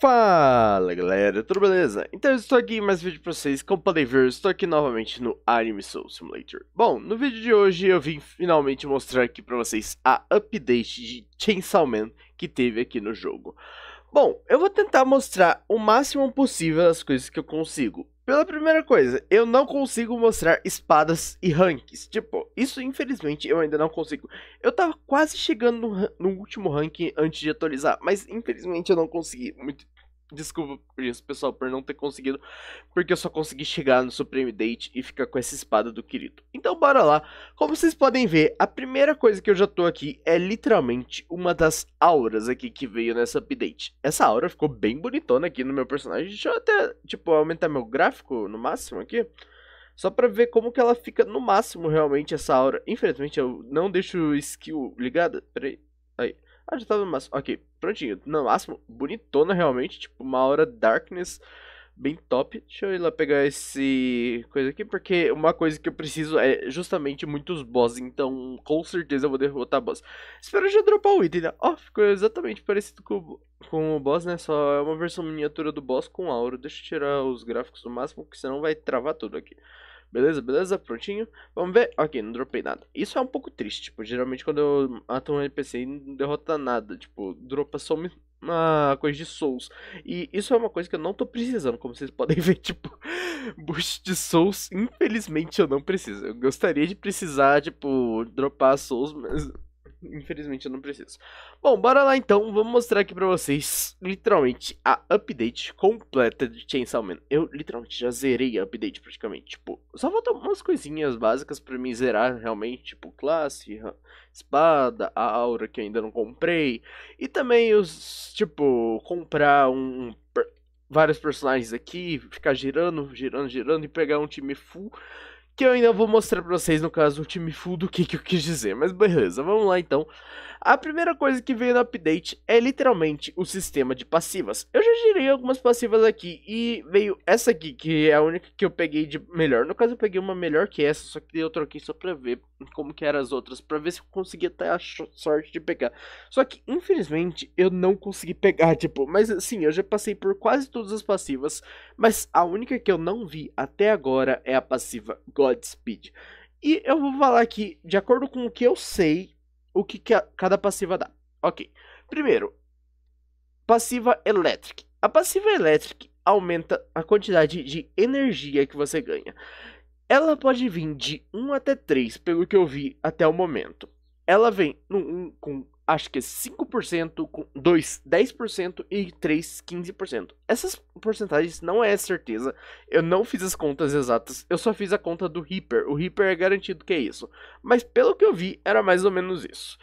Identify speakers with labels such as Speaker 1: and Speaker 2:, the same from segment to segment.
Speaker 1: Fala galera, tudo beleza? Então eu estou aqui em mais um vídeo para vocês, como podem ver, estou aqui novamente no Anime Soul Simulator. Bom, no vídeo de hoje eu vim finalmente mostrar aqui para vocês a update de Chainsaw Man que teve aqui no jogo. Bom, eu vou tentar mostrar o máximo possível das coisas que eu consigo. Pela primeira coisa, eu não consigo mostrar espadas e ranks. Tipo, isso infelizmente eu ainda não consigo. Eu tava quase chegando no, no último rank antes de atualizar, mas infelizmente eu não consegui. Muito Desculpa por isso, pessoal, por não ter conseguido, porque eu só consegui chegar no Supreme Date e ficar com essa espada do querido. Então bora lá. Como vocês podem ver, a primeira coisa que eu já tô aqui é literalmente uma das auras aqui que veio nessa update. Essa aura ficou bem bonitona aqui no meu personagem. Deixa eu até, tipo, aumentar meu gráfico no máximo aqui. Só pra ver como que ela fica no máximo realmente essa aura. Infelizmente eu não deixo o skill ligada. Peraí. Aí. Ah, já tava no máximo. Ok, prontinho. No máximo, bonitona realmente. Tipo, uma hora Darkness bem top. Deixa eu ir lá pegar esse coisa aqui, porque uma coisa que eu preciso é justamente muitos bosses, então com certeza eu vou derrotar boss. Espero já dropar o item, né? Ó, oh, ficou exatamente parecido com, com o boss, né? Só é uma versão miniatura do boss com aura. Deixa eu tirar os gráficos do máximo, porque senão vai travar tudo aqui. Beleza, beleza, prontinho. Vamos ver. Ok, não dropei nada. Isso é um pouco triste, tipo, geralmente quando eu mato um NPC e não derrota nada, tipo, dropa só uma coisa de souls. E isso é uma coisa que eu não tô precisando, como vocês podem ver, tipo, boost de souls, infelizmente eu não preciso. Eu gostaria de precisar, tipo, dropar souls, mas Infelizmente eu não preciso. Bom, bora lá então. Vamos mostrar aqui pra vocês, literalmente, a update completa de Chainsaw Man. Eu, literalmente, já zerei a update praticamente. Tipo, só faltam umas coisinhas básicas pra mim zerar realmente. Tipo, classe, espada, a aura que eu ainda não comprei. E também os, tipo, comprar um vários personagens aqui, ficar girando, girando, girando e pegar um time full que eu ainda vou mostrar pra vocês, no caso, o time full do que, que eu quis dizer. Mas beleza, vamos lá então. A primeira coisa que veio no update é literalmente o sistema de passivas. Eu já girei algumas passivas aqui e veio essa aqui, que é a única que eu peguei de melhor. No caso, eu peguei uma melhor que essa, só que eu troquei só pra ver como que eram as outras, pra ver se eu conseguia ter a sorte de pegar. Só que, infelizmente, eu não consegui pegar, tipo, mas assim, eu já passei por quase todas as passivas, mas a única que eu não vi até agora é a passiva God Godspeed. E eu vou falar aqui, de acordo com o que eu sei, o que cada passiva dá. Ok. Primeiro, passiva elétrica. A passiva elétrica aumenta a quantidade de energia que você ganha. Ela pode vir de 1 até 3, pelo que eu vi até o momento. Ela vem no 1 com acho que é 5%, 2, 10% e 3, 15%. Essas porcentagens não é certeza. Eu não fiz as contas exatas, eu só fiz a conta do Reaper. O Reaper é garantido que é isso. Mas pelo que eu vi, era mais ou menos isso.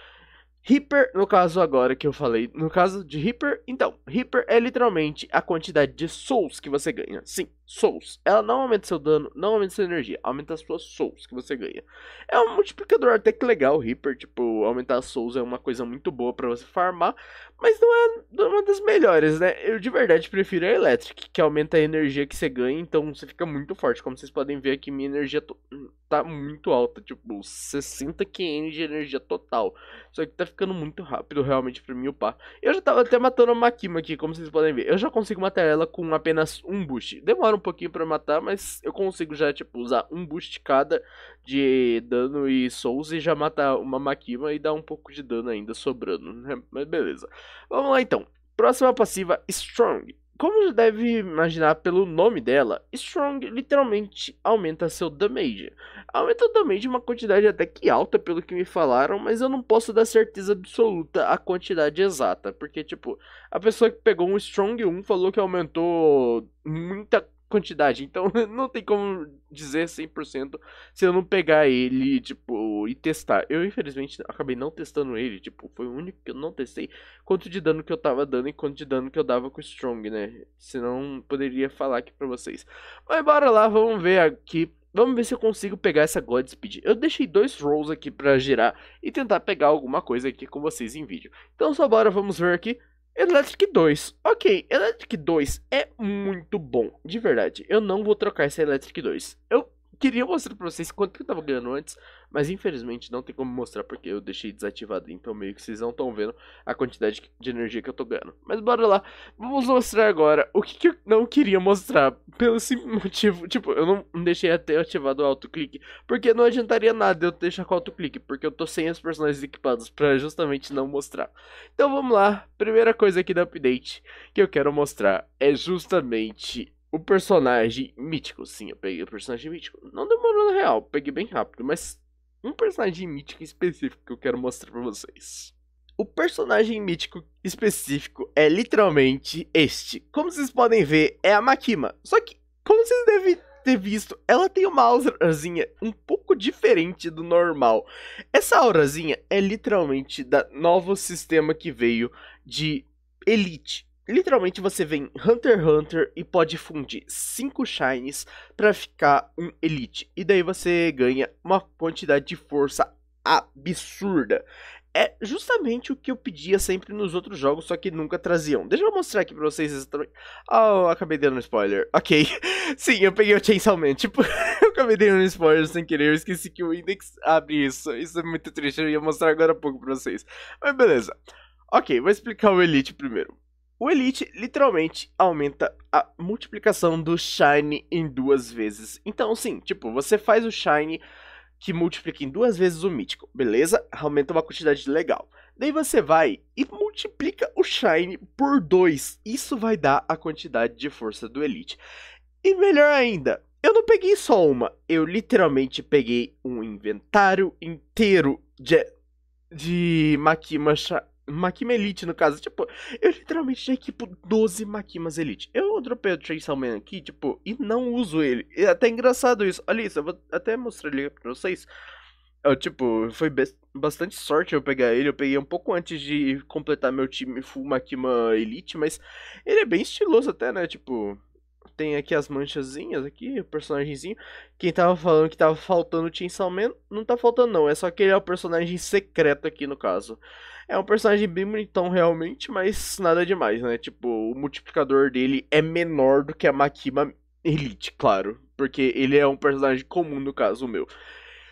Speaker 1: Reaper, no caso agora que eu falei, no caso de Reaper, então, Reaper é literalmente a quantidade de souls que você ganha. Sim, souls. Ela não aumenta seu dano, não aumenta sua energia, aumenta as suas souls que você ganha. É um multiplicador até que legal, Reaper, tipo, aumentar as souls é uma coisa muito boa para você farmar, mas é, não é uma das melhores, né? Eu de verdade prefiro a Electric, que aumenta a energia que você ganha, então você fica muito forte. Como vocês podem ver aqui, minha energia tá muito alta, tipo, 60 QN de energia total. Só que tá ficando muito rápido realmente pra mim upar. Eu já tava até matando a Makima aqui, como vocês podem ver. Eu já consigo matar ela com apenas um boost. Demora demora um pouquinho para matar, mas eu consigo já, tipo, usar um boost cada de dano e souls e já matar uma Makima e dar um pouco de dano ainda sobrando, né? Mas beleza. Vamos lá então. Próxima passiva, Strong. Como já deve imaginar pelo nome dela, Strong literalmente aumenta seu damage. Aumenta o damage uma quantidade até que alta, pelo que me falaram, mas eu não posso dar certeza absoluta a quantidade exata, porque, tipo, a pessoa que pegou um Strong 1 falou que aumentou muita quantidade. Então não tem como dizer 100% se eu não pegar ele, tipo, e testar. Eu infelizmente acabei não testando ele, tipo, foi o único que eu não testei quanto de dano que eu tava dando e quanto de dano que eu dava com o Strong, né? Senão poderia falar aqui pra vocês. Mas bora lá, vamos ver aqui. Vamos ver se eu consigo pegar essa Godspeed. Eu deixei dois rolls aqui pra girar e tentar pegar alguma coisa aqui com vocês em vídeo. Então só bora, vamos ver aqui. Electric 2. Ok, Electric 2 é muito bom, de verdade. Eu não vou trocar esse Electric 2. Eu queria mostrar pra vocês quanto que eu tava ganhando antes, mas infelizmente não tem como mostrar porque eu deixei desativado. Então meio que vocês não estão vendo a quantidade de energia que eu tô ganhando. Mas bora lá. Vamos mostrar agora o que, que eu não queria mostrar. Pelo simples motivo. Tipo, eu não deixei até ativado o autoclique. Porque não adiantaria nada eu deixar com o autoclique. Porque eu tô sem os personagens equipados para justamente não mostrar. Então vamos lá. Primeira coisa aqui da update que eu quero mostrar é justamente o personagem mítico. Sim, eu peguei o personagem mítico. Não demorou na real, peguei bem rápido, mas um personagem mítico específico que eu quero mostrar para vocês. O personagem mítico específico é literalmente este. Como vocês podem ver, é a Makima. Só que, como vocês devem ter visto, ela tem uma aurazinha um pouco diferente do normal. Essa aurazinha é literalmente da novo sistema que veio de Elite. Literalmente você vem Hunter x Hunter e pode fundir 5 Shines para ficar um Elite. E daí você ganha uma quantidade de força absurda. É justamente o que eu pedia sempre nos outros jogos, só que nunca traziam. Deixa eu mostrar aqui pra vocês exatamente. Ah, oh, acabei dando um spoiler. Ok. Sim, eu peguei o Chainsaw Man. Tipo, eu acabei dando um spoiler sem querer. Eu esqueci que o Index abre isso. Isso é muito triste. Eu ia mostrar agora há pouco pra vocês. Mas beleza. Ok, vou explicar o Elite primeiro. O Elite literalmente aumenta a multiplicação do Shine em duas vezes. Então, sim, tipo, você faz o Shine que multiplica em duas vezes o mítico, beleza? Aumenta uma quantidade legal. Daí você vai e multiplica o Shine por dois. Isso vai dar a quantidade de força do Elite. E melhor ainda, eu não peguei só uma. Eu literalmente peguei um inventário inteiro de, de Makima Shine. Maquima Elite, no caso. Tipo, eu literalmente tinha, tipo, 12 Maquimas Elite. Eu dropei o Trace Man aqui, tipo, e não uso ele. É até engraçado isso. Olha isso, eu vou até mostrar ele pra vocês. Eu, tipo, foi bastante sorte eu pegar ele. Eu peguei um pouco antes de completar meu time Full Makima Elite, mas ele é bem estiloso até, né? Tipo, tem aqui as manchazinhas aqui, o personagemzinho. Quem tava falando que tava faltando o Chainsaw Man, não tá faltando não, é só que ele é o personagem secreto aqui no caso. É um personagem bem bonitão realmente, mas nada demais, né? Tipo, o multiplicador dele é menor do que a Makima Elite, claro, porque ele é um personagem comum no caso o meu.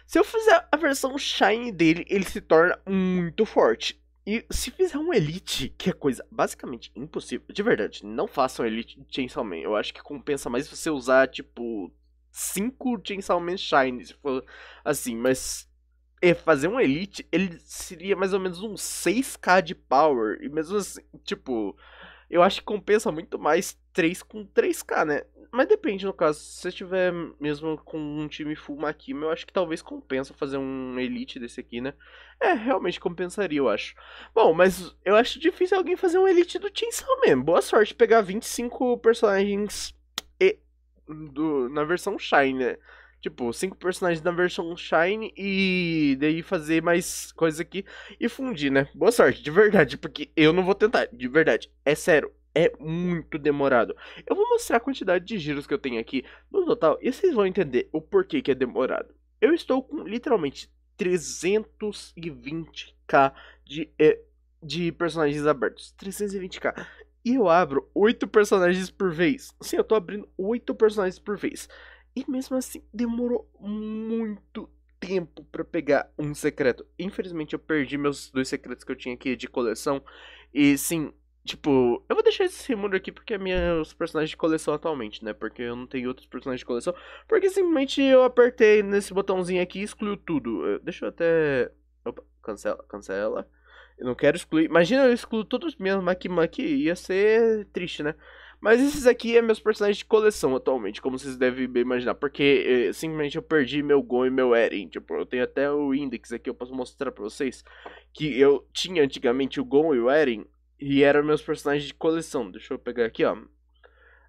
Speaker 1: Se eu fizer a versão Shine dele, ele se torna muito forte. E se fizer um Elite, que é coisa basicamente impossível, de verdade, não façam um Elite de Chainsaw Man. Eu acho que compensa mais você usar, tipo, 5 Chainsaw Man Shine, se for assim, mas é, fazer um Elite, ele seria mais ou menos um 6k de power. E mesmo assim, tipo, eu acho que compensa muito mais 3 com 3k, né? Mas depende, no caso. Se você tiver mesmo com um time full Makima, eu acho que talvez compensa fazer um Elite desse aqui, né? É, realmente compensaria, eu acho. Bom, mas eu acho difícil alguém fazer um Elite do Chainsaw Man. Boa sorte pegar 25 personagens e... do... na versão Shine, né? Tipo, cinco personagens na versão Shine e daí fazer mais coisas aqui e fundir, né? Boa sorte, de verdade, porque eu não vou tentar, de verdade. É sério, é muito demorado. Eu vou mostrar a quantidade de giros que eu tenho aqui no total e vocês vão entender o porquê que é demorado. Eu estou com literalmente 320k de, eh, de personagens abertos. 320k. E eu abro 8 personagens por vez. Sim, eu tô abrindo 8 personagens por vez. E mesmo assim, demorou muito tempo para pegar um secreto. Infelizmente, eu perdi meus dois secretos que eu tinha aqui de coleção. E sim, Tipo, eu vou deixar esse mundo aqui porque é meus personagens de coleção atualmente, né? Porque eu não tenho outros personagens de coleção. Porque simplesmente eu apertei nesse botãozinho aqui e excluiu tudo. deixa eu até. Opa, cancela, cancela. Eu não quero excluir. Imagina eu excluo todos os meus Makimaki, ia ser triste, né? Mas esses aqui é meus personagens de coleção atualmente, como vocês devem bem imaginar. Porque eh, simplesmente eu perdi meu Gon e meu Eren. Tipo, eu tenho até o Index aqui, eu posso mostrar pra vocês. Que eu tinha antigamente o Gon e o Eren. E eram meus personagens de coleção. Deixa eu pegar aqui, ó.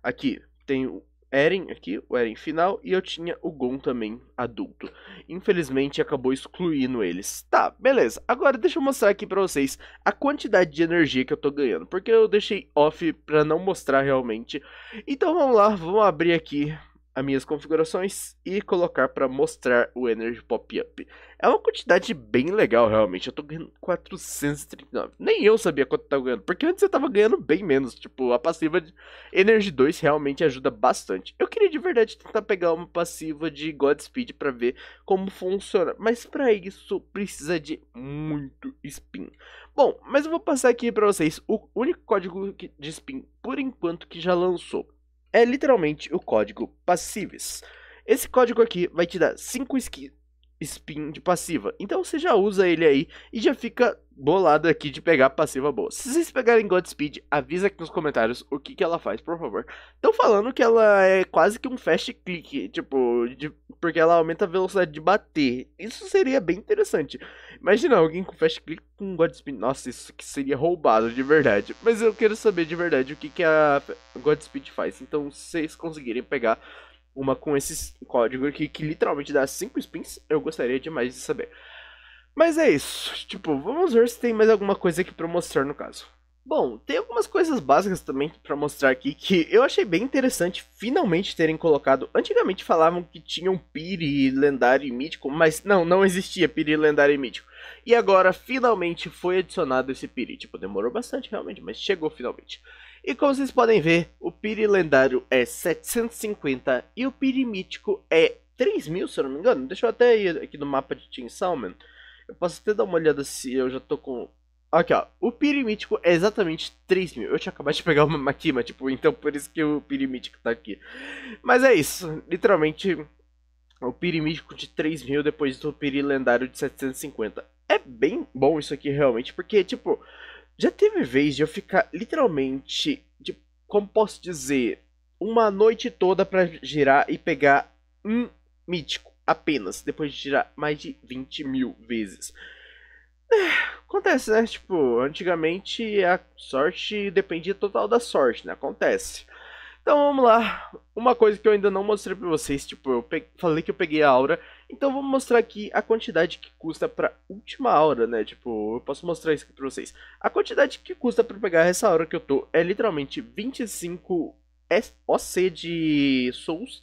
Speaker 1: Aqui tem o Eren aqui, o Eren final, e eu tinha o Gon também adulto. Infelizmente acabou excluindo eles. Tá, beleza. Agora deixa eu mostrar aqui pra vocês a quantidade de energia que eu tô ganhando, porque eu deixei off pra não mostrar realmente. Então vamos lá, vamos abrir aqui as minhas configurações e colocar para mostrar o Energy Pop-Up. É uma quantidade bem legal, realmente. Eu tô ganhando 439. Nem eu sabia quanto tava ganhando, porque antes eu tava ganhando bem menos. Tipo, a passiva de Energy 2 realmente ajuda bastante. Eu queria de verdade tentar pegar uma passiva de Godspeed para ver como funciona, mas para isso precisa de muito spin. Bom, mas eu vou passar aqui para vocês o único código de spin por enquanto que já lançou é literalmente o código passives. Esse código aqui vai te dar 5 skins spin de passiva. Então você já usa ele aí e já fica bolado aqui de pegar passiva boa. Se vocês pegarem Godspeed, avisa aqui nos comentários o que, que ela faz, por favor. Estão falando que ela é quase que um fast click, tipo, de, porque ela aumenta a velocidade de bater. Isso seria bem interessante. Imagina alguém com fast click com Godspeed. Nossa, isso que seria roubado de verdade. Mas eu quero saber de verdade o que, que a Godspeed faz. Então, se vocês conseguirem pegar uma com esse código aqui, que literalmente dá 5 spins, eu gostaria demais de saber. Mas é isso. Tipo, vamos ver se tem mais alguma coisa aqui pra mostrar no caso. Bom, tem algumas coisas básicas também para mostrar aqui que eu achei bem interessante finalmente terem colocado. Antigamente falavam que tinham Piri, Lendário e Mítico, mas não, não existia Piri, Lendário e Mítico. E agora finalmente foi adicionado esse Piri. Tipo, demorou bastante realmente, mas chegou finalmente. E como vocês podem ver, o Piri Lendário é 750 e o Piri Mítico é 3000, se eu não me engano. Deixa eu até ir aqui no mapa de Team Salmon. Eu posso até dar uma olhada se eu já tô com... Aqui, ó. O pirimítico é exatamente 3 mil. Eu tinha acabado de pegar uma Makima, tipo, então por isso que o pirimítico tá aqui. Mas é isso. Literalmente, o pirimítico de 3 mil depois do piri lendário de 750. É bem bom isso aqui, realmente, porque, tipo... Já teve vez de eu ficar, literalmente, como posso dizer, uma noite toda para girar e pegar um mítico apenas, depois de tirar mais de 20 mil vezes. É, acontece, né? Tipo, antigamente a sorte dependia total da sorte, né? Acontece. Então vamos lá. Uma coisa que eu ainda não mostrei pra vocês, tipo, eu peguei, falei que eu peguei a aura, então vou mostrar aqui a quantidade que custa pra última aura, né? Tipo, eu posso mostrar isso aqui pra vocês. A quantidade que custa pra pegar essa aura que eu tô é literalmente 25 OC de Souls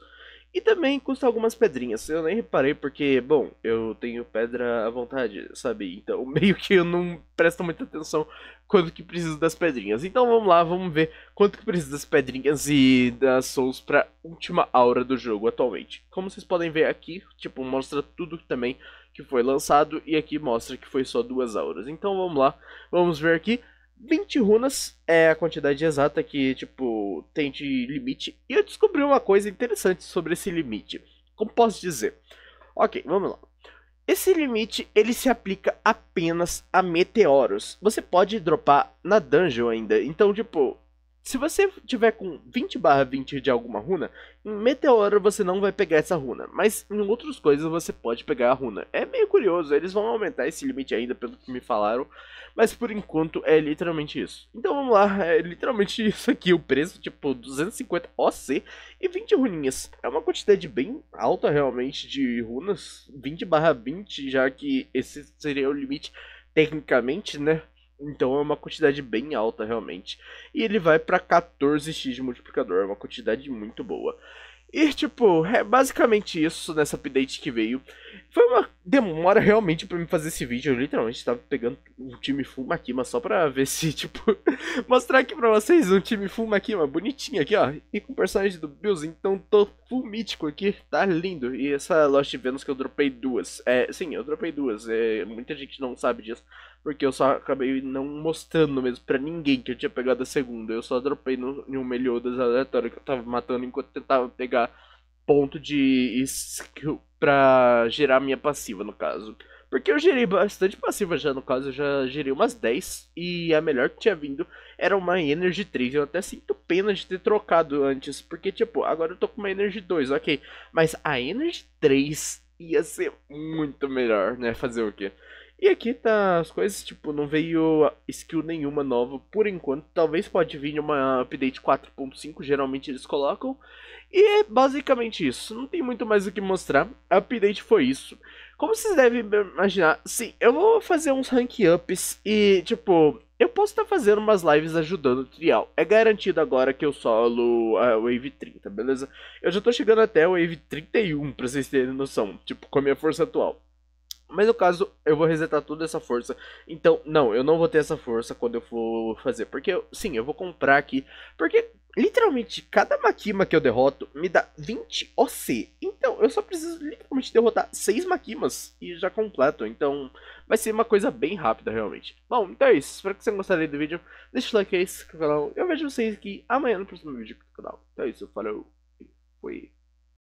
Speaker 1: e também custa algumas pedrinhas. Eu nem reparei porque, bom, eu tenho pedra à vontade, sabe? Então meio que eu não presto muita atenção quanto que preciso das pedrinhas. Então vamos lá, vamos ver quanto que preciso das pedrinhas e das souls pra última aura do jogo atualmente. Como vocês podem ver aqui, tipo, mostra tudo também que foi lançado e aqui mostra que foi só duas auras. Então vamos lá, vamos ver aqui. 20 runas é a quantidade exata que, tipo, tem de limite. E eu descobri uma coisa interessante sobre esse limite. Como posso dizer? Ok, vamos lá. Esse limite, ele se aplica apenas a meteoros. Você pode dropar na dungeon ainda. Então, tipo, se você tiver com 20 barra 20 de alguma runa, em Meteoro você não vai pegar essa runa, mas em outras coisas você pode pegar a runa. É meio curioso, eles vão aumentar esse limite ainda pelo que me falaram, mas por enquanto é literalmente isso. Então vamos lá, é literalmente isso aqui, o preço tipo 250 OC e 20 runinhas. É uma quantidade bem alta realmente de runas, 20 barra 20, já que esse seria o limite tecnicamente, né? Então é uma quantidade bem alta realmente. E ele vai para 14x de multiplicador, é uma quantidade muito boa. E tipo, é basicamente isso nessa update que veio. Foi uma demora realmente para me fazer esse vídeo. Eu literalmente tava pegando um time aqui mas só pra ver se, tipo, mostrar aqui pra vocês um time aqui Makima bonitinho aqui, ó. E com personagens do Bills, então tô full mítico aqui, tá lindo. E essa Lost Venus que eu dropei duas. É, sim, eu dropei duas. É, muita gente não sabe disso, porque eu só acabei não mostrando mesmo pra ninguém que eu tinha pegado a segunda. Eu só dropei no, em um Meliodas aleatório que eu tava matando enquanto tentava pegar ponto de skill pra gerar minha passiva, no caso. Porque eu gerei bastante passiva já, no caso, eu já gerei umas 10. E a melhor que tinha vindo era uma Energy 3. Eu até sinto pena de ter trocado antes. Porque, tipo, agora eu tô com uma Energy 2, ok. Mas a Energy 3 ia ser muito melhor, né? Fazer o quê? E aqui tá as coisas, tipo, não veio skill nenhuma nova por enquanto. Talvez pode vir uma update 4.5, geralmente eles colocam. E é basicamente isso. Não tem muito mais o que mostrar. A update foi isso. Como vocês devem imaginar, sim, eu vou fazer uns rank-ups e, tipo, eu posso estar tá fazendo umas lives ajudando o trial. É garantido agora que eu solo a é, Wave 30, beleza? Eu já tô chegando até a Wave 31, pra vocês terem noção, tipo, com a minha força atual. Mas no caso, eu vou resetar toda essa força. Então, não, eu não vou ter essa força quando eu for fazer. Porque, sim, eu vou comprar aqui. Porque, Literalmente, cada Makima que eu derroto me dá 20 OC. Então, eu só preciso literalmente derrotar 6 Makimas e já completo. Então, vai ser uma coisa bem rápida, realmente. Bom, então é isso. Espero que vocês tenham gostado do vídeo. Deixa o like aí, é se inscreva no canal. Eu vejo vocês aqui amanhã no próximo vídeo do canal. Então é isso. Falou. Fui.